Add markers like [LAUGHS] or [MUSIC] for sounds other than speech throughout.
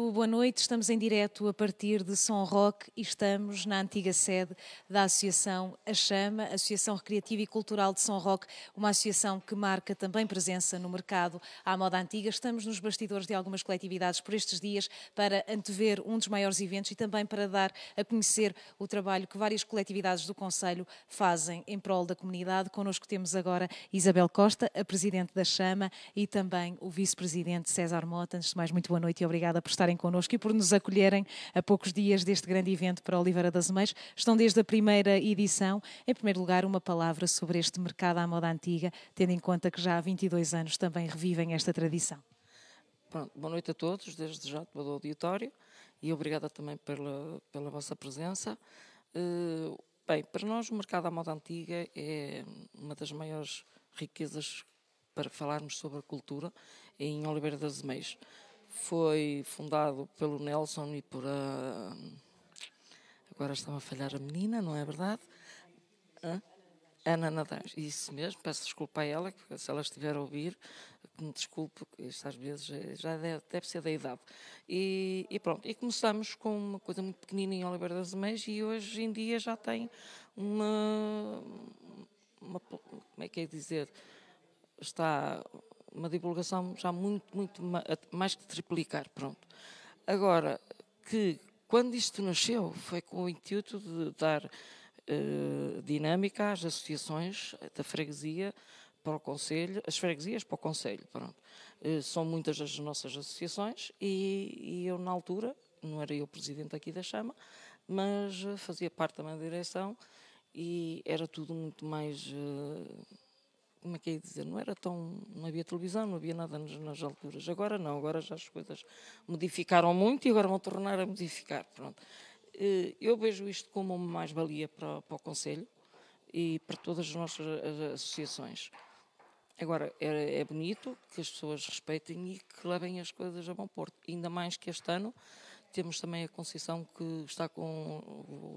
Tipo, boa noite, estamos em direto a partir de São Roque e estamos na antiga sede da Associação A Chama, Associação Recreativa e Cultural de São Roque, uma associação que marca também presença no mercado à moda antiga. Estamos nos bastidores de algumas coletividades por estes dias para antever um dos maiores eventos e também para dar a conhecer o trabalho que várias coletividades do Conselho fazem em prol da comunidade. Connosco temos agora Isabel Costa, a Presidente da Chama, e também o Vice-Presidente César Mota. Antes de mais, muito boa noite e obrigada por estar estarem connosco e por nos acolherem a poucos dias deste grande evento para Oliveira das Meias. Estão desde a primeira edição. Em primeiro lugar, uma palavra sobre este mercado à moda antiga, tendo em conta que já há 22 anos também revivem esta tradição. Pronto, boa noite a todos, desde já do auditório e obrigada também pela, pela vossa presença. Eh, bem, para nós o mercado à moda antiga é uma das maiores riquezas para falarmos sobre a cultura em Oliveira das Meias foi fundado pelo Nelson e por a. Agora está a falhar a menina, não é verdade? Hã? Ana Nadaz, isso mesmo, peço desculpa a ela, se ela estiver a ouvir, que me desculpe, isto às vezes é, já deve, deve ser da idade. E, e, pronto, e começamos com uma coisa muito pequenina em Oliver das Mães e hoje em dia já tem uma, uma como é que é dizer, está uma divulgação já muito, muito mais que triplicar, pronto. Agora, que quando isto nasceu foi com o intuito de dar eh, dinâmica às associações da freguesia para o Conselho, as freguesias para o Conselho, pronto. Eh, são muitas as nossas associações e, e eu, na altura, não era eu presidente aqui da Chama, mas fazia parte da minha direção e era tudo muito mais... Eh, como é que é dizer, não era tão, não havia televisão, não havia nada nas, nas, alturas. Agora não, agora já as coisas modificaram muito e agora vão tornar a modificar, pronto. Eh, eu vejo isto como uma mais-valia para, para, o Conselho e para todas as nossas associações. Agora, é, é bonito que as pessoas respeitem e que levem as coisas a bom porto, ainda mais que este ano temos também a Conceição, que está com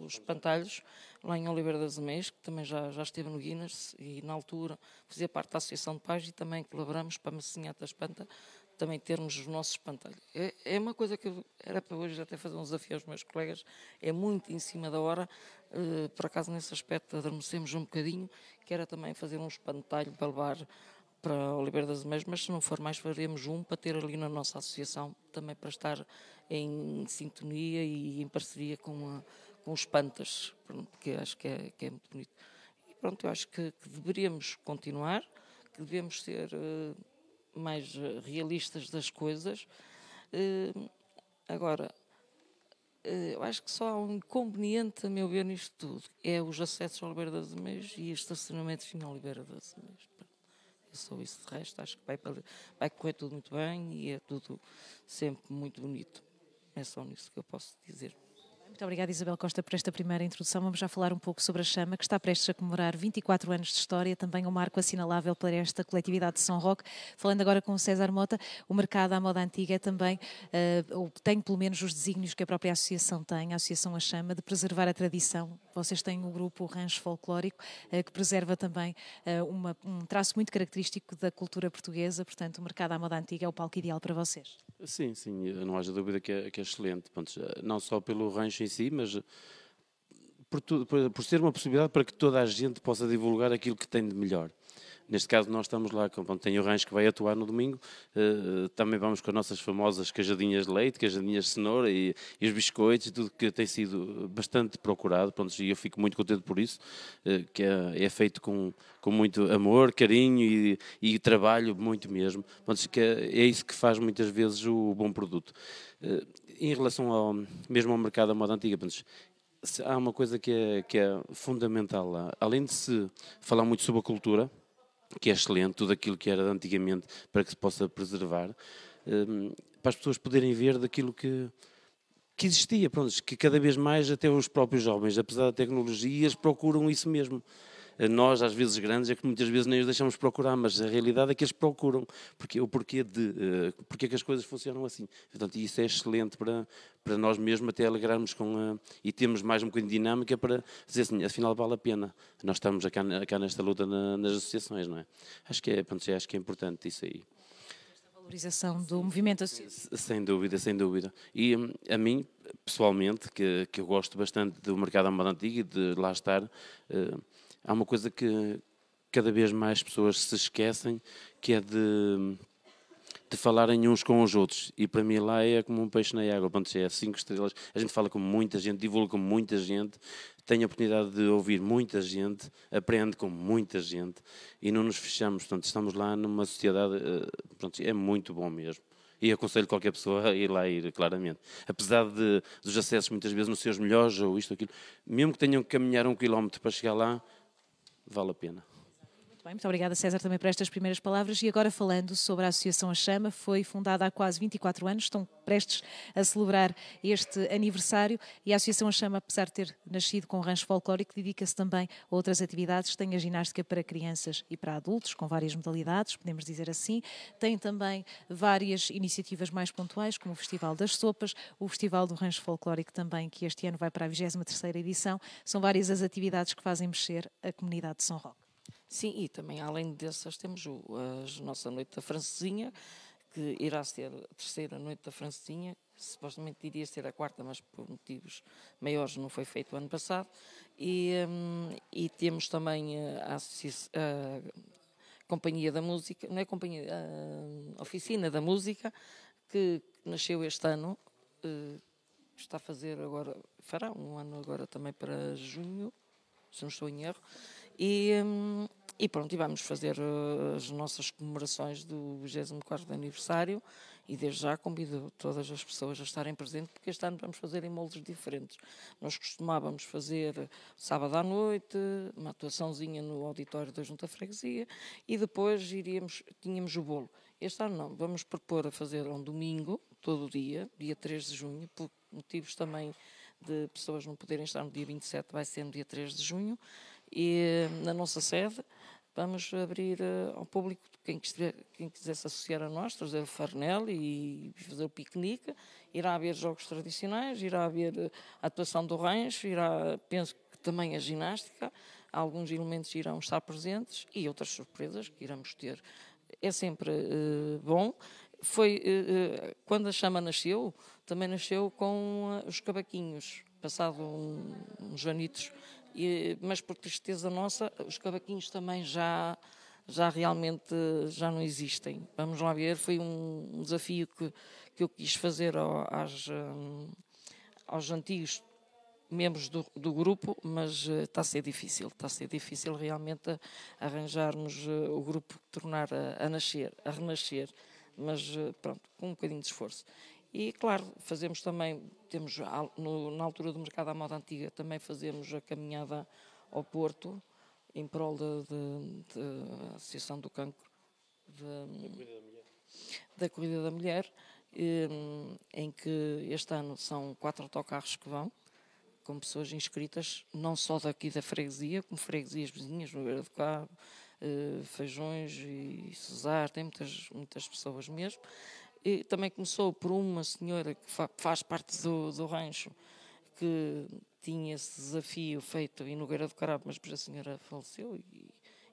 os pantalhos, lá em Oliveira das Ameias, que também já, já esteve no Guinness e, na altura, fazia parte da Associação de Pais e também colaboramos para a Macinhata Espanta também termos os nossos pantalhos É, é, uma coisa que era para hoje até fazer um desafio aos meus colegas, é muito em cima da hora, uh, por acaso nesse aspecto adormecemos um bocadinho, que era também fazer um espantalho para levar para Oliveira das Meias, mas se não for mais, faremos um para ter ali na nossa associação, também para estar em sintonia e em parceria com, a, com os Pantas, que acho que é, que é, muito bonito. E pronto, eu acho que, que deveríamos continuar, que devemos ser uh, mais eh, realistas das coisas. Uh, agora, uh, eu acho que só há um inconveniente, a meu ver, nisto tudo: é os acessos à Oliveira das Meias e estacionamentos em Oliveira das Meias sou isso de resto, acho que vai, vai correr tudo muito bem e é tudo sempre muito bonito. É só nisso que eu posso dizer. Muito obrigada, Isabel Costa, por esta primeira introdução. Vamos já falar um pouco sobre a Chama, que está prestes a comemorar 24 anos de história, também um marco assinalável para esta coletividade de São Roque. Falando agora com o César Mota, o mercado à moda antiga é também, uh, eh, ou tem pelo menos os desígnios que a própria associação tem, a Associação A Chama, de preservar a tradição. Vocês têm o grupo Rancho Folclórico, uh, que preserva também uh, uma, um traço muito característico da cultura portuguesa, portanto, o mercado à moda antiga é o palco ideal para vocês. Sim, sim, não haja dúvida que é, que é excelente. Não só pelo rancho em si, mas eh, por, por, por ser uma possibilidade para que toda a gente possa divulgar aquilo que tem de melhor. Neste caso, nós estamos lá com Tem o Rancho que vai atuar no domingo. Uh, também vamos com as nossas famosas cajadinhas de leite, cajadinhas de cenoura e, e os biscoitos e tudo que tem sido bastante procurado. Pronto, e eu fico muito contente por isso, uh, que é, é, feito com, com muito amor, carinho e, e trabalho, muito mesmo. Pronto, que é, é, isso que faz muitas vezes o bom produto. Uh, em relação ao, mesmo ao mercado da moda antiga, pronto, há uma coisa que é, que é fundamental lá. Além de se falar muito sobre a cultura, que é excelente, tudo aquilo que era antigamente, para que se possa preservar, hum, para as pessoas poderem ver daquilo que, que existia, pronto, que cada vez mais até os próprios jovens, apesar da tecnologia, procuram isso mesmo nós, às vezes grandes, é que muitas vezes nem os deixamos procurar, mas a realidade é que eles procuram porque, o porquê de, eh, porque é que as coisas funcionam assim. Portanto, isso é excelente para, para nós mesmos até alegrarmos com a, e termos mais um bocadinho de dinâmica para dizer assim, afinal vale a pena. Nós estamos cá, nesta luta na, nas associações, não é? Acho que é, pronto, acho que é importante isso aí valorização do movimento associativo. Sem dúvida, sem dúvida. E hum, a mim, pessoalmente, que, que eu gosto bastante do mercado antiga e de lá estar, eh, há uma coisa que cada vez mais pessoas se esquecem, que é de, de falarem uns com os outros. E para mim lá é como um peixe na água, pronto, é cinco estrelas. A gente fala com muita gente, divulga com muita gente, tem a oportunidade de ouvir muita gente, aprende com muita gente e não nos fechamos. Portanto, estamos lá numa sociedade, eh, pronto, é muito bom mesmo e aconselho qualquer pessoa a ir lá ir, claramente. Apesar de, dos acessos muitas vezes não ser os melhores, ou isto ou aquilo, mesmo que tenham que caminhar um quilómetro para chegar lá, vale a pena. Muito bem, muito obrigada César também por estas primeiras palavras. E agora falando sobre a Associação A Chama, foi fundada há quase 24 anos, estão prestes a celebrar este aniversário e a Associação A Chama, apesar de ter nascido com rancho folclórico, dedica-se também a outras atividades, tem a ginástica para crianças e para adultos, com várias modalidades, podemos dizer assim, tem também várias iniciativas mais pontuais, como o Festival das Sopas, o Festival do Rancho Folclórico também, que este ano vai para a 23ª edição, são várias as atividades que fazem mexer a comunidade de São Roque. Sim, e também além dessas temos o, a nossa Noite da Francesinha, que irá ser a terceira Noite da Francesinha, supostamente iria ser a quarta, mas por motivos maiores não foi feito o ano passado. E, hum, e temos também a, a, Companhia da Música, não é Companhia, a Oficina da Música, que nasceu este ano, eh, está a fazer agora, fará um ano agora também para junho, se não estou em erro, e, e pronto, e vamos fazer eh, as nossas comemorações do 24 aniversário e desde já convido todas as pessoas a estarem presentes, porque este ano vamos fazer em moldes diferentes. Nós costumávamos fazer sábado à noite, uma atuaçãozinha no auditório da Junta Freguesia e depois iríamos, tínhamos o bolo. Este ano não, vamos propor a fazer um domingo, todo o dia, dia 3 de junho, por motivos também de pessoas não poderem estar no dia 27, vai ser no dia 3 de junho e, na nossa sede. Vamos abrir eh, ao público, quem, quiser, quem quisesse associar a nós, trazer o farnel e fazer o piquenique. Irá haver jogos tradicionais, irá haver a eh, atuação do rancho, irá, penso que também a ginástica. Alguns elementos irão estar presentes e outras surpresas que iremos ter. É sempre uh, bom foi quando a chama nasceu, também nasceu com os cabaquinhos. Passado uns anitos, e, mas por tristeza nossa, os cavaquinhos também já já realmente já não existem. Vamos lá ver, foi um, desafio que, que eu quis fazer ao, às, hum, aos antigos membros do, do, grupo, mas eh, está a ser difícil, está a ser difícil realmente arranjarmos eh, o grupo, tornar a, a nascer, a renascer, mas eh, pronto, com um bocadinho de esforço. E, claro, fazemos também, temos no, na altura do mercado à moda antiga, também fazemos a caminhada ao Porto, em prol da Associação do Cancro, da Corrida da Mulher, em que este ano são quatro autocarros que vão, com pessoas inscritas, não só daqui da freguesia, como freguesias vizinhas, Nogueira do Cabo, eh, Feijões e Cesar, tem muitas, muitas pessoas mesmo. E também começou por uma senhora que fa faz parte do, do rancho, que tinha esse desafio feito em Nogueira do Carabo, mas depois a senhora faleceu e,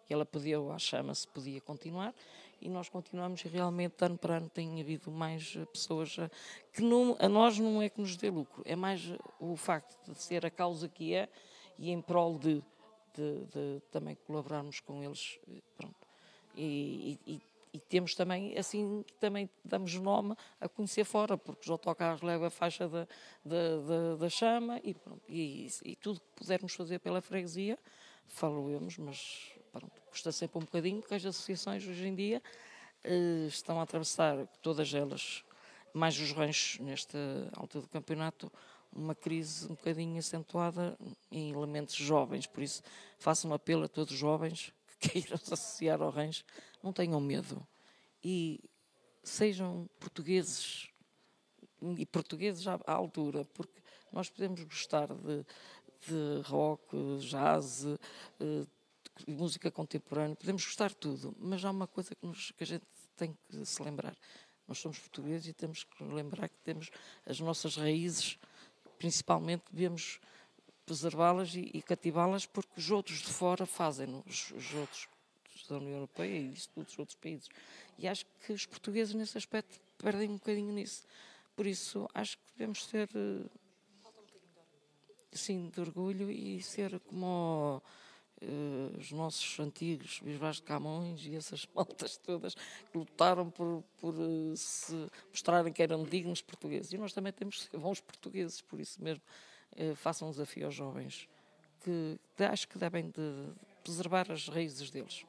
e ela pediu à chama se podia continuar e nós continuamos e realmente ano para ano tem havido mais eh, pessoas que não, a nós não é que nos dê lucro, é mais eh, o facto de ser a causa que é e em prol de, de, de também colaborarmos com eles eh, pronto, e, e, e e temos também, assim, também damos nome a conhecer fora, porque os autocarros levam a faixa da, da, da chama e, pronto, e, e, tudo que pudermos fazer pela freguesia, faloemos, mas pronto, custa sempre um bocadinho, porque as associações hoje em dia eh, estão a atravessar, todas elas, mais os ranchos, nesta altura do campeonato, uma crise um bocadinho acentuada em elementos jovens, por isso faço um apelo a todos os jovens que [LAUGHS] queiram se associar ao rancho, não tenham medo e sejam portugueses e portugueses à, altura, porque nós podemos gostar de, de rock, jazz, eh, música contemporânea, podemos gostar de tudo, mas há uma coisa que, nos, que a gente tem que se lembrar. Nós somos portugueses e temos que lembrar que temos as nossas raízes, principalmente devemos preservá-las e, e cativá-las, porque os outros de fora fazem-nos, os outros da União Europeia e de todos os outros países. E acho que os portugueses, nesse aspecto, perdem um bocadinho nisso. Por isso, acho que devemos ser. Eh, sim, de orgulho e ser como uh, os nossos antigos Bisbás de Camões e essas [LAUGHS] maltas todas que lutaram por, por uh, se mostrarem que eram dignos portugueses. E nós também temos que ser bons portugueses, por isso mesmo, uh, façam um desafio aos jovens que acho que devem de preservar as raízes deles.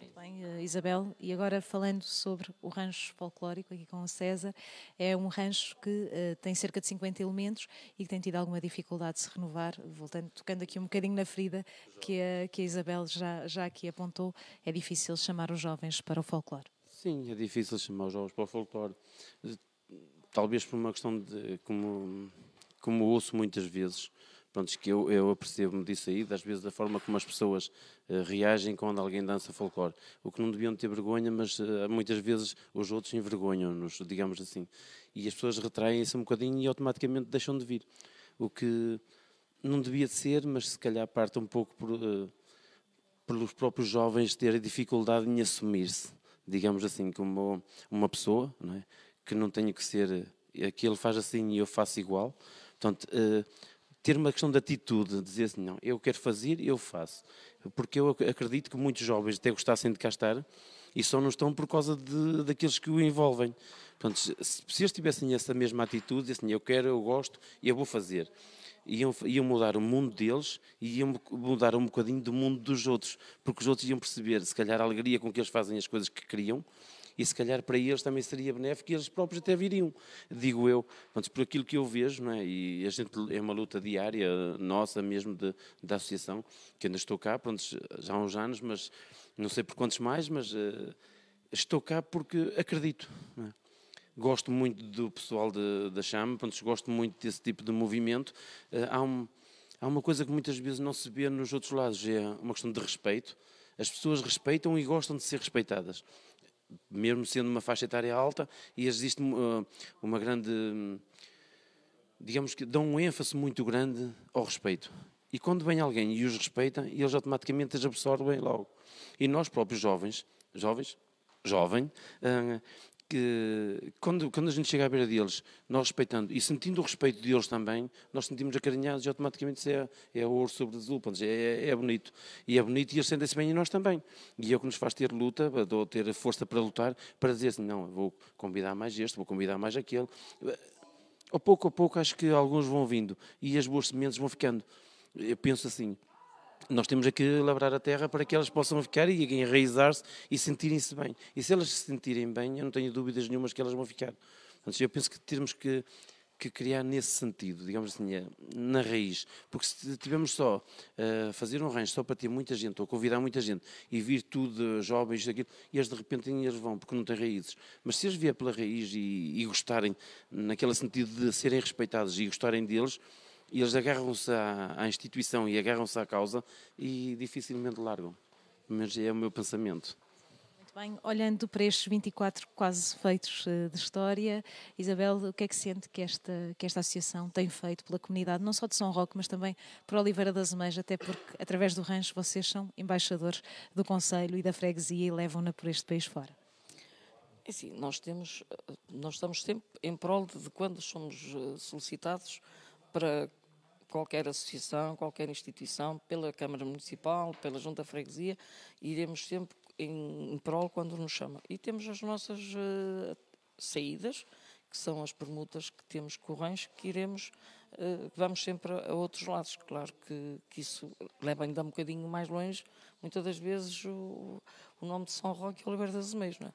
Muito bem, eh, Isabel. E agora falando sobre o rancho folclórico aqui com o César, é um rancho que uh, tem cerca de 50 elementos e que tem tido alguma dificuldade de se renovar, voltando, tocando aqui um bocadinho na ferida que a, que a Isabel já, já aqui apontou, é difícil chamar os jovens para o folclore. Sim, é difícil chamar os jovens para o folclore. Talvez por uma questão de, como, como ouço muitas vezes, Pronto, que eu, eu apercebo-me disso aí, das vezes da forma como as pessoas uh, reagem quando alguém dança folclore. O que não deviam ter vergonha, mas uh, muitas vezes os outros envergonham-nos, digamos assim. E as pessoas retraem-se um bocadinho e automaticamente deixam de vir. O que não devia de ser, mas se calhar parte um pouco por, uh, pelos próprios jovens terem dificuldade em assumir-se, digamos assim, como uma pessoa, não é? que não tenho que ser ele faz assim e eu faço igual. Portanto ter uma questão de atitude, dizer assim, não, eu quero fazer, eu faço. Porque eu acredito que muitos jovens até gostassem de cá estar e só não estão por causa de, daqueles que o envolvem. Portanto, se, se eles tivessem essa mesma atitude, assim, eu quero, eu gosto e eu vou fazer, iam, iam mudar o mundo deles e iam mudar um bocadinho do mundo dos outros, porque os outros iam perceber, se calhar, a alegria com que eles fazem as coisas que queriam e se calhar para eles também seria benéfico e eles próprios até viriam, digo eu. Portanto, por aquilo que eu vejo, não é? e a gente é uma luta diária nossa mesmo de, da associação, que ainda estou cá pronto, já há uns anos, mas não sei por quantos mais, mas uh, estou cá porque acredito. Não é? Gosto muito do pessoal de, da Chama, pronto, gosto muito desse tipo de movimento. Uh, há um há uma coisa que muitas vezes não se vê nos outros lados, é uma questão de respeito. As pessoas respeitam e gostam de ser respeitadas mesmo sendo uma faixa etária alta, e existe uh, uma grande. Digamos que dão um ênfase muito grande ao respeito. E quando vem alguém e os respeita, eles automaticamente as absorvem logo. E nós próprios jovens, jovens, jovem, uh, que quando, quando a gente chega à beira deles, nós respeitando e sentindo o respeito deles também, nós sentimos acarinhados e automaticamente isso é, é ouro sobre azul, é, é bonito. E é bonito e eles sentem-se bem e nós também. E é o que nos faz ter luta, ou ter força para lutar, para dizer assim, não, vou convidar mais este, vou convidar mais aquele. A pouco a pouco acho que alguns vão vindo e as boas sementes vão ficando. Eu penso assim, nós temos aqui labrar a terra para que elas possam ficar e enraizar-se e sentirem-se bem. E se elas se sentirem bem, eu não tenho dúvidas nenhumas que elas vão ficar. Portanto, eu penso que temos que, que criar nesse sentido, digamos assim, eh, na raiz. Porque se tivermos só uh, fazer um rancho só para ter muita gente, ou convidar muita gente, e vir tudo, jovens, aquilo, e eles de repente eles vão, porque não têm raízes. Mas se eles vier pela raiz e, e gostarem, naquele sentido de serem respeitados e gostarem deles, e eles agarram-se à, à, instituição e agarram-se à causa e dificilmente largam. Mas é o meu pensamento. Muito bem. Olhando para estes 24 quase feitos eh, de história, Isabel, o que é que sente que esta, que esta associação tem feito pela comunidade, não só de São Roque, mas também para Oliveira das Mães, até porque através do rancho vocês são embaixadores do Conselho e da freguesia e levam-na por este país fora? É Sim, nós temos, eh, nós estamos sempre em prol de, de quando somos eh, solicitados para qualquer associação, qualquer instituição, pela Câmara Municipal, pela Junta Freguesia, iremos sempre em, em prol quando nos chama. E temos as nossas uh, saídas, que são as permutas que temos correntes que iremos, uh, vamos sempre a, outros lados. Claro que, que, isso leva ainda um bocadinho mais longe, muitas das vezes, o, o nome de São Roque é Oliveira das Azeméis, não é?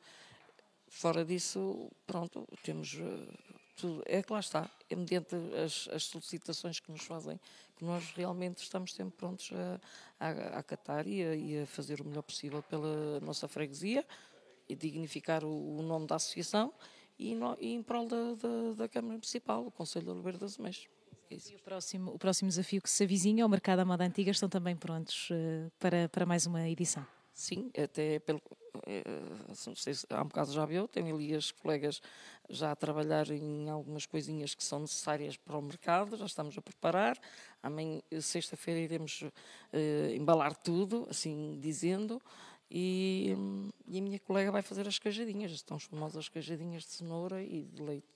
Fora disso, pronto, temos... Uh, tudo. É que lá está, é mediante as, as solicitações que nos fazem, que nós realmente estamos sempre prontos a, a, a acatar e a, e a, fazer o melhor possível pela nossa freguesia e dignificar o, o nome da associação e, no, e em prol da, da, da, Câmara Municipal, o Conselho de Oliveira das é E o próximo, o próximo desafio que se avizinha, é o Mercado da Moda Antiga, estão também prontos uh, para, para mais uma edição? Sim, até pelo, é, é, não sei se, há um bocado já viu, tenho ali as colegas já a trabalhar em algumas coisinhas que são necessárias para o mercado, já estamos a preparar. Amanhã, sexta-feira, iremos eh, embalar tudo, assim dizendo. E, e, a minha colega vai fazer as cajadinhas, estão as famosas cajadinhas de cenoura e de leite.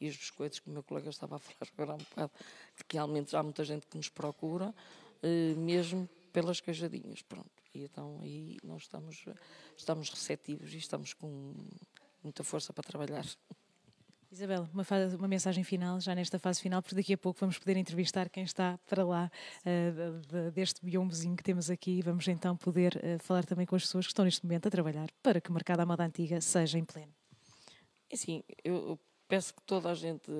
E os biscoitos que o meu colega estava a falar agora há um bocado, que realmente há muita gente que nos procura, eh, mesmo pelas cajadinhas, pronto. E então aí nós estamos, estamos receptivos e estamos com muita força para trabalhar. Isabel, uma, uma, mensagem final, já nesta fase final, porque daqui a pouco vamos poder entrevistar quem está para lá uh, deste biombozinho que temos aqui e vamos então poder uh, falar também com as pessoas que estão neste momento a trabalhar para que o mercado à moda antiga seja em pleno. É Sim, eu peço que toda a gente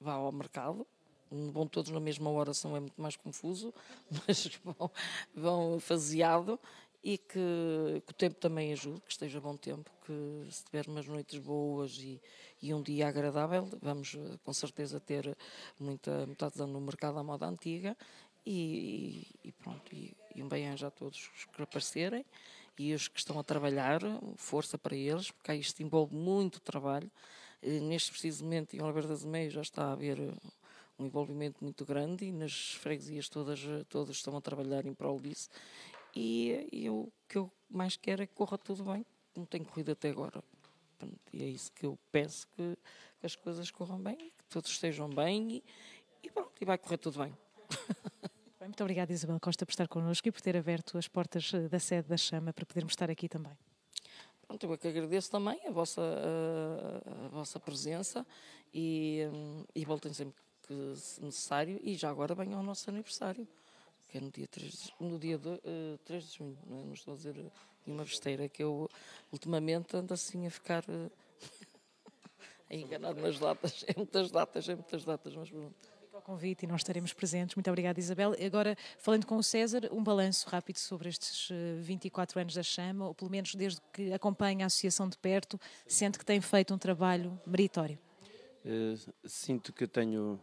vá ao mercado, vão todos na mesma oração, é muito mais confuso, [LAUGHS] mas vão, vão faseado e que, que, o tempo também ajude, que esteja bom tempo, que se tiver umas noites boas e, e um dia agradável, vamos eh, com certeza ter muita, muita adesão no mercado à moda antiga e, e pronto, e, e, um bem anjo a todos os que aparecerem e os que estão a trabalhar, força para eles, porque isto envolve muito trabalho. Eh, neste preciso momento, em Oliveira das Meias, já está a haver eh, um envolvimento muito grande e nas freguesias todas, todas estão a trabalhar em prol disso. E, e eu, o que eu mais quero é que corra tudo bem, como tem corrido até agora. E é isso que eu peço que, que as coisas corram bem, que todos estejam bem e, e pronto, e vai correr tudo bem. [LAUGHS] Muito obrigada, Isabel Costa, por estar connosco e por ter aberto as portas eh, da sede da Chama para podermos estar aqui também. Pronto, eu é que agradeço também a vossa, a, eh, a vossa presença e, hum, e voltem sempre que necessário e já agora bem ao nosso aniversário, que é no dia 3, no dia de, eh, 3 de junho, não, é? não estou a dizer nenhuma besteira, que eu ultimamente ando assim a ficar eh, uh, [LAUGHS] enganado nas datas, [LAUGHS] é muitas datas, é muitas datas, mas pronto. Fico ao convite e nós estaremos presentes. Muito obrigada, Isabel. Agora, falando com o César, um balanço rápido sobre estes 24 eh, anos da Chama, ou pelo menos desde que acompanha a associação de perto, sente que tem feito um trabalho meritório. Sinto que tenho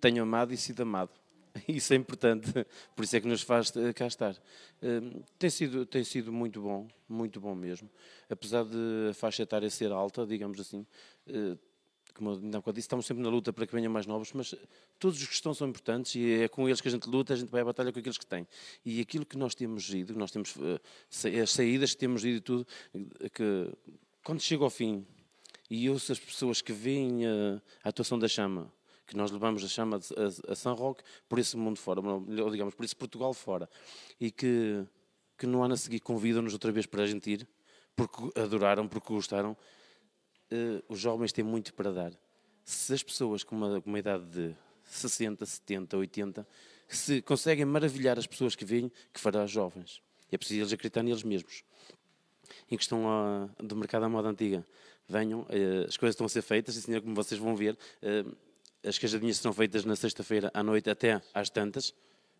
tenho amado e sido amado. [LAUGHS] Isso é importante, por isso é que nos faz eh, cá estar. Hum, tem sido, tem sido muito bom, muito bom mesmo. Apesar de a faixa etária ser alta, digamos assim, eh, como ainda disse, estamos sempre na luta para que venham mais novos, mas todos os que estão são importantes e é com eles que a gente luta, a gente vai à batalha com aqueles que têm. E aquilo que nós temos ido, nós temos, eh, as saídas que temos ido e tudo, que quando chega ao fim e ouço as pessoas que veem a, a atuação da chama, que nós levamos a chama a, a São Roque por esse mundo fora, ou digamos, por esse Portugal fora, e que, que no ano a seguir convidam-nos outra vez para a gente ir, porque adoraram, porque gostaram. Uh, os jovens têm muito para dar. Se as pessoas com uma, com uma idade de 60, 70, 80, se conseguem maravilhar as pessoas que vêm, que fará as jovens. é preciso eles acreditar neles mesmos. Em questão a, do mercado à moda antiga, venham, uh, as coisas estão a ser feitas, e senhor, como vocês vão ver, uh, as queijadinhas serão feitas na sexta-feira à noite até às tantas,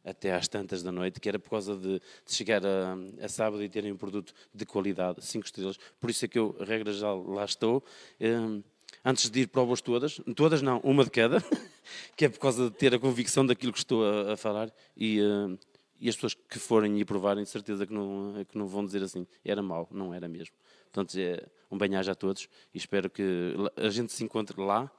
até às tantas da noite, que era por causa de, de chegar a, a, sábado e terem um produto de qualidade, cinco estrelas. Por isso é que eu, regra já, lá estou. Um, antes de ir provas todas, todas não, uma de cada, [LAUGHS] que é por causa de ter a convicção daquilo que estou a, a falar e, uh, e, as pessoas que forem e provarem, de certeza que não, que não vão dizer assim, era mau, não era mesmo. Portanto, é um bem-aja a todos e espero que a gente se encontre lá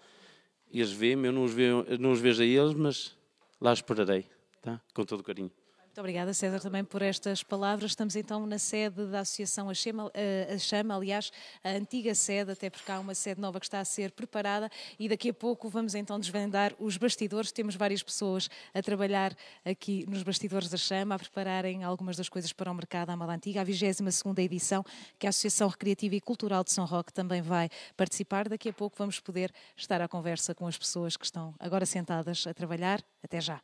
eles vêem eu não os, vejo, não os vejo a eles, mas lá esperarei, tá? com todo o carinho. Muito obrigada, César, também por estas palavras. Estamos então na sede da Associação A eh, Chama, aliás, a antiga sede, até porque há uma sede nova que está a ser preparada e daqui a pouco vamos então desvendar os bastidores. Temos várias pessoas a trabalhar aqui nos bastidores da Chama, a prepararem algumas das coisas para o mercado à mala antiga, a 22 edição que a Associação Recreativa e Cultural de São Roque também vai participar. Daqui a pouco vamos poder estar à conversa com as pessoas que estão agora sentadas a trabalhar. Até já.